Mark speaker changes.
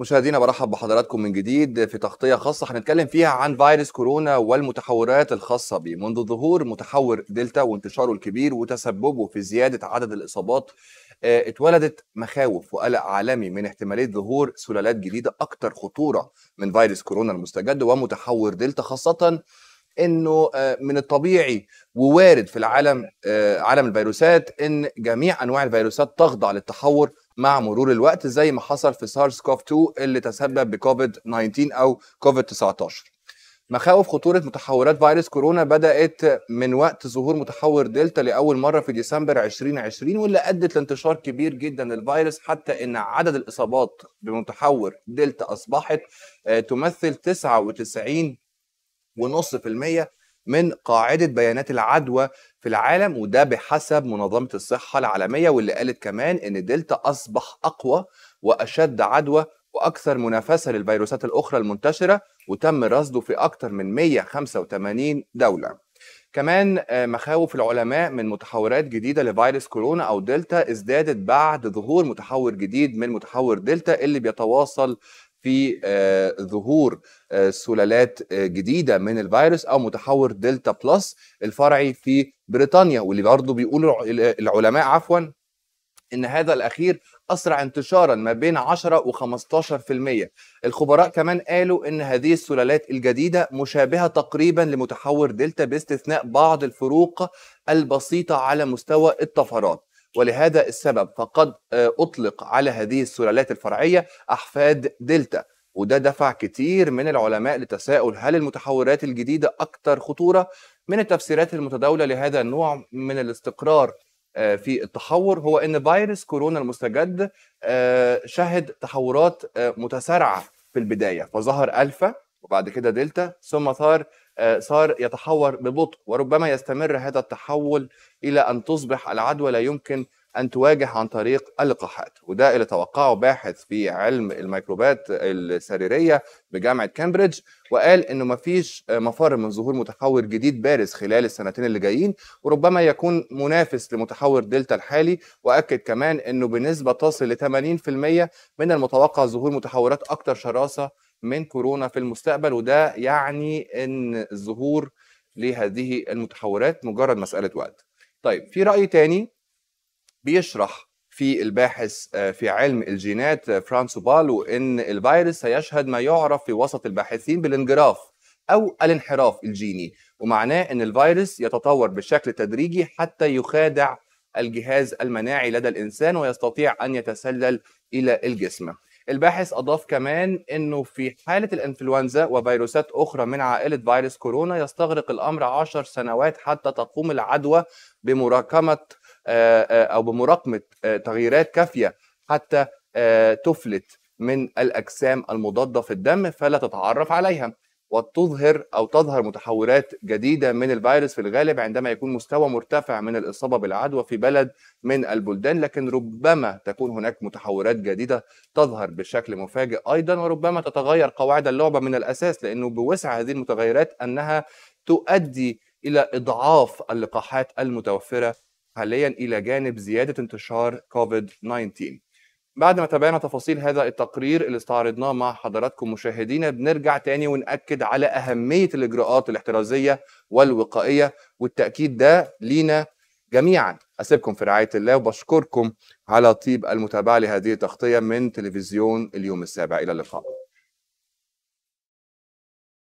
Speaker 1: مشاهدينا برحب بحضراتكم من جديد في تغطية خاصة هنتكلم فيها عن فيروس كورونا والمتحورات الخاصة به منذ ظهور متحور دلتا وانتشاره الكبير وتسببه في زيادة عدد الإصابات آه، اتولدت مخاوف وقلق عالمي من احتمالية ظهور سلالات جديدة أكثر خطورة من فيروس كورونا المستجد ومتحور دلتا خاصة انه آه، من الطبيعي ووارد في العالم آه، عالم الفيروسات ان جميع انواع الفيروسات تخضع للتحور مع مرور الوقت زي ما حصل في سارس كوف 2 اللي تسبب بكوفيد 19 او كوفيد 19 مخاوف خطورة متحورات فيروس كورونا بدأت من وقت ظهور متحور دلتا لأول مرة في ديسمبر 2020 واللي أدت لانتشار كبير جدا للفيروس حتى أن عدد الإصابات بمتحور دلتا أصبحت آه، تمثل 99 ونص في المية من قاعدة بيانات العدوى في العالم وده بحسب منظمة الصحة العالمية واللي قالت كمان إن دلتا أصبح أقوى وأشد عدوى وأكثر منافسة للفيروسات الأخرى المنتشرة وتم رصده في أكثر من 185 دولة كمان آه، مخاوف العلماء من متحورات جديده لفيروس كورونا او دلتا ازدادت بعد ظهور متحور جديد من متحور دلتا اللي بيتواصل في آه، ظهور آه، سلالات آه، جديده من الفيروس او متحور دلتا بلس الفرعي في بريطانيا واللي برضه بيقولوا العلماء عفوا ان هذا الاخير اسرع انتشارا ما بين 10 و15% الخبراء كمان قالوا ان هذه السلالات الجديده مشابهه تقريبا لمتحور دلتا باستثناء بعض الفروق البسيطه على مستوى الطفرات ولهذا السبب فقد آه، أطلق على هذه السلالات الفرعية أحفاد دلتا وده دفع كتير من العلماء لتساؤل هل المتحورات الجديدة أكثر خطورة من التفسيرات المتداولة لهذا النوع من الاستقرار آه، في التحور هو ان فيروس كورونا المستجد آه، شهد تحورات متسارعه في البدايه فظهر الفا وبعد كده دلتا ثم ثار آه، صار يتحور ببطء وربما يستمر هذا التحول الى ان تصبح العدوى لا يمكن ان تواجه عن طريق اللقاحات وده اللي توقعه باحث في علم الميكروبات السريريه بجامعه كامبريدج وقال انه ما فيش آه، مفر من ظهور متحور جديد بارز خلال السنتين اللي جايين وربما يكون منافس لمتحور دلتا الحالي واكد كمان انه بنسبه تصل ل 80% من المتوقع ظهور متحورات اكثر شراسه من كورونا في المستقبل وده يعني ان الظهور لهذه المتحورات مجرد مساله وقت. طيب في راي تاني بيشرح في الباحث آه، في علم الجينات آه، فرانسو بالو ان الفيروس سيشهد ما يعرف في وسط الباحثين بالانجراف او الانحراف الجيني ومعناه ان الفيروس يتطور بشكل تدريجي حتى يخادع الجهاز المناعي لدى الانسان ويستطيع ان يتسلل الى الجسم الباحث أضاف كمان أنه في حالة الإنفلونزا وفيروسات أخرى من عائلة فيروس كورونا يستغرق الأمر عشر سنوات حتى تقوم العدوى بمراكمة آه، آه، أو بمراقمة آه، تغييرات كافية حتى تفلت من الأجسام المضادة في الدم فلا تتعرف عليها وتظهر او تظهر متحورات جديده من الفيروس في الغالب عندما يكون مستوى مرتفع من الاصابه بالعدوى في بلد من البلدان لكن ربما تكون هناك متحورات جديده تظهر بشكل مفاجئ ايضا وربما تتغير قواعد اللعبه من الاساس لانه بوسع هذه المتغيرات انها تؤدي الى اضعاف اللقاحات المتوفره حاليا الى جانب زياده انتشار كوفيد 19 بعد ما تابعنا تفاصيل هذا التقرير اللي استعرضناه مع حضراتكم مشاهدينا بنرجع تاني ونأكد على أهمية الإجراءات الاحترازية والوقائية والتأكيد ده لينا جميعا أسيبكم في رعاية الله وبشكركم على طيب المتابعة لهذه التغطية من تلفزيون اليوم السابع إلى اللقاء